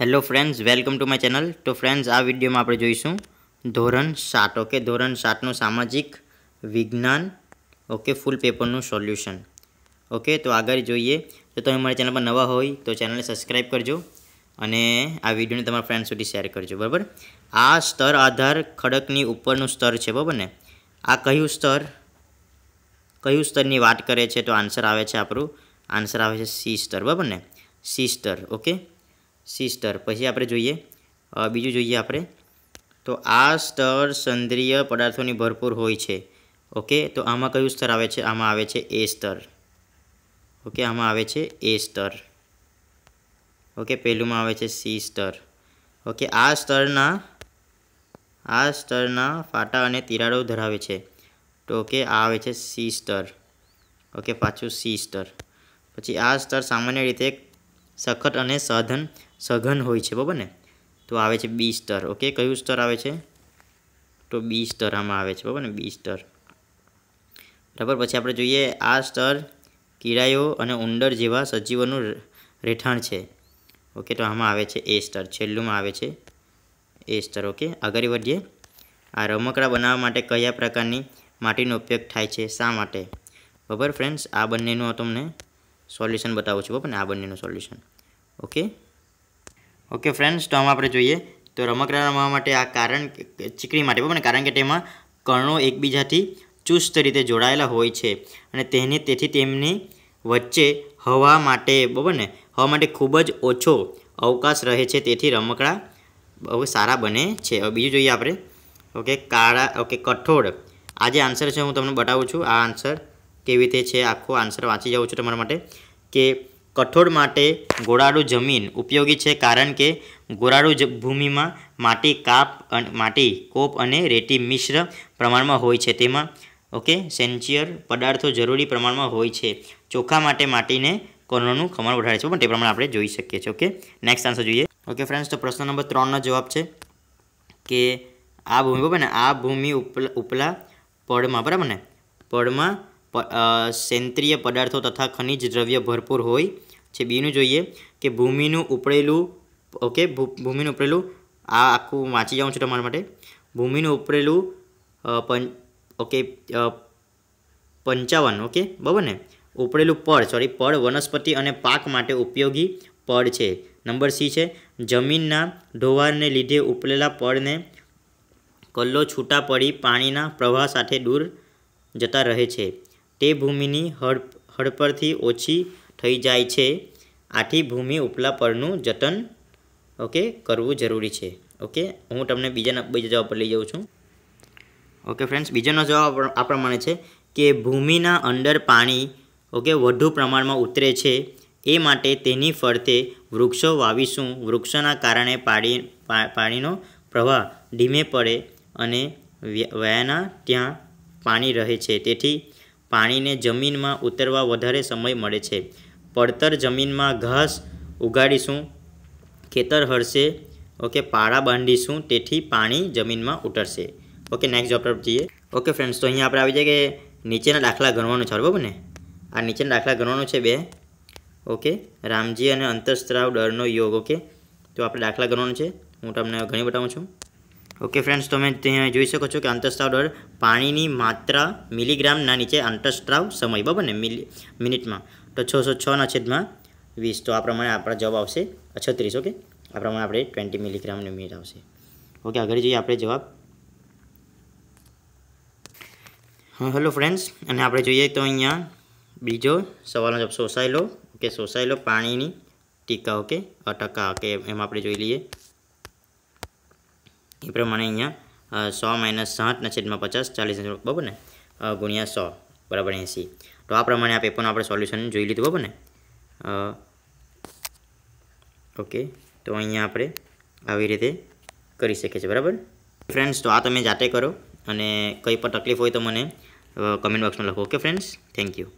hello friends welcome to my channel તો friends આ વિડીયોમાં આપણે જોઈશું ધોરણ સાત ઓકે ધોરણ સાતનું સામાજિક વિજ્ઞાન ઓકે ફૂલ પેપરનું સોલ્યુશન ઓકે તો આગળ જોઈએ તો તમે મારા ચેનલ પર નવા હોય તો ચેનલને સબસ્ક્રાઈબ કરજો અને આ વિડીયોને તમારા ફ્રેન્ડ સુધી શેર કરજો બરાબર આ સ્તર આધાર ખડકની ઉપરનું સ્તર છે બરાબર ને આ કયું સ્તર કયું સ્તરની વાત કરે છે તો આન્સર આવે છે આપણું આન્સર આવે છે સી સ્તર બરાબર ને સી સ્તર ઓકે સિસ્ટર પછી આપણે જોઈએ બીજું જોઈએ આપણે તો આ સ્તર સંદ્રિય પદાર્થોની ભરપૂર હોય છે ઓકે તો આમાં કયું સ્તર આવે છે આમાં આવે છે એ સ્તર ઓકે આમાં આવે છે એ સ્તર ઓકે પહેલુંમાં આવે છે સી સ્તર ઓકે આ સ્તરના આ સ્તરના ફાટા અને તિરાડો ધરાવે છે તો કે આ આવે છે સી સ્તર ઓકે પાછું સી સ્તર પછી આ સ્તર સામાન્ય રીતે સખત અને સાધન સઘન હોય છે બરાબર ને તો આવે છે બી સ્તર ઓકે કયું સ્તર આવે છે તો બી સ્તર આમાં આવે છે બરાબર ને બી સ્તર બરાબર પછી આપણે જોઈએ આ સ્તર કીડાઓ અને ઉંદર જેવા સજીવોનું રહેઠાણ છે ઓકે તો આમાં આવે છે એ સ્તર છેલ્લુંમાં આવે છે એ સ્તર ઓકે આગળ વધીએ આ રમકડા બનાવવા માટે કયા પ્રકારની માટીનો ઉપયોગ થાય છે શા માટે બરાબર ફ્રેન્ડ્સ આ બંનેનું તમને સોલ્યુશન બતાવું છું પણ આ બંનેનું સોલ્યુશન ઓકે ઓકે ફ્રેન્ડ્સ તો આમાં આપણે જોઈએ તો રમકડા રમવા માટે આ કારણ ચીકણી માટે પણ કારણ કે તેમાં કણો એકબીજાથી ચુસ્ત રીતે જોડાયેલા હોય છે અને તેને તેથી તેમની વચ્ચે હવા માટે બરાબર ને હવા માટે ખૂબ જ ઓછો અવકાશ રહે છે તેથી રમકડા બહુ સારા બને છે હવે બીજું જોઈએ આપણે ઓકે કાળા ઓકે કઠોળ આ જે આન્સર છે હું તમને બતાવું છું આ આન્સર કેવી રીતે છે આખો આન્સર વાંચી જાઉં છું તમારા માટે કે કઠોળ માટે ગોળાડુ જમીન ઉપયોગી છે કારણ કે ગોળાડુ ભૂમિમાં માટી કાપ માટી કોપ અને રેતી મિશ્ર પ્રમાણમાં હોય છે તેમાં ઓકે સેન્ચિયર પદાર્થો જરૂરી પ્રમાણમાં હોય છે ચોખા માટે માટીને કોરોનાનું ખમણ વધારે છે પણ તે પ્રમાણે આપણે જોઈ શકીએ છીએ ઓકે નેક્સ્ટ આન્સર જોઈએ ઓકે ફ્રેન્ડ્સ તો પ્રશ્ન નંબર ત્રણનો જવાબ છે કે આ ભૂમિ બરાબર ને આ ભૂમિ ઉપલા ઉપલા પડમાં બરાબર ને પડમાં સેન્દ્રિય પદાર્થો તથા ખનિજ દ્રવ્ય ભરપૂર હોય છે બીનું જોઈએ કે ભૂમિનું ઉપડેલું ઓકે ભૂમિનું ઉપડેલું આ આખું વાંચી જાઉં છું તમારા માટે ભૂમિનું ઉપડેલું પં ઓકે પંચાવન ઓકે બરાબર ને ઉપડેલું પળ સોરી પળ વનસ્પતિ અને પાક માટે ઉપયોગી પળ છે નંબર સી છે જમીનના ઢોવાણને લીધે ઉપલેલા પળને કલ્લો છૂટા પડી પાણીના પ્રવાહ સાથે દૂર જતા રહે છે તે ભૂમિની હડ હડપરથી ઓછી થઈ જાય છે આથી ભૂમિ ઉપલા પરનું જતન ઓકે કરવું જરૂરી છે ઓકે હું તમને બીજાના બીજા જવાબ પર લઈ જાઉં છું ઓકે ફ્રેન્ડ્સ બીજાનો જવાબ આ પ્રમાણે છે કે ભૂમિના અંદર પાણી ઓકે વધુ પ્રમાણમાં ઉતરે છે એ માટે તેની ફરતે વૃક્ષો વાવીશું વૃક્ષોના કારણે પાણી પાણીનો પ્રવાહ ધીમે પડે અને વ્યાના ત્યાં પાણી રહે છે તેથી પાણીને જમીનમાં ઉતરવા વધારે સમય મળે છે પડતર જમીનમાં ઘાસ ઉગાડીશું ખેતર હળશે ઓકે પાળા બાંધીશું તેથી પાણી જમીનમાં ઉતરશે ઓકે નેક્સ્ટ જોબ જઈએ ઓકે ફ્રેન્ડ્સ તો અહીંયા આપણે આવી જાય કે નીચેના દાખલા ગણવાનું છે બરાબર ને આ નીચેના દાખલા ગણવાનું છે બે ઓકે રામજી અને અંતઃસ્ત્રાવ ડરનો યોગ ઓકે તો આપણે દાખલા ગણવાનું છે હું તમને ઘણી બતાવું છું ઓકે ફ્રેન્ડ્સ તમે તમે જોઈ શકો છો કે અંતસ્ત્રાવ દર પાણીની માત્રા મિલીગ્રામના નીચે અંતઃસ્ત્રાવ સમય બરાબર ને મિલી મિનિટમાં તો છસો છના છેદમાં વીસ તો આ પ્રમાણે આપણા જવાબ આવશે છત્રીસ ઓકે આ પ્રમાણે આપણે ટ્વેન્ટી મિલીગ્રામની મિનિટ આવશે ઓકે આગળ જોઈએ આપણે જવાબ હેલો ફ્રેન્ડ્સ અને આપણે જોઈએ તો અહીંયા બીજો સવાલનો જવાબ સોસાયલો ઓકે સોસાયલો પાણીની ટીકા ઓકે અટકા ઓકે એમ આપણે જોઈ લઈએ એ પ્રમાણે અહીંયા સો માઇનસ સાઠના છેદમાં પચાસ ચાલીસ બરાબર ને ગુણ્યા સો બરાબર એંસી તો આ પ્રમાણે આ પેપરનું આપણે સોલ્યુશન જોઈ લીધું બરાબર ને ઓકે તો અહીંયા આપણે આવી રીતે કરી શકીએ છીએ બરાબર ફ્રેન્ડ્સ તો આ તમે જાતે કરો અને કંઈ પણ તકલીફ હોય તો મને કમેન્ટ બોક્સમાં લખો ઓકે ફ્રેન્ડ્સ થેન્ક યુ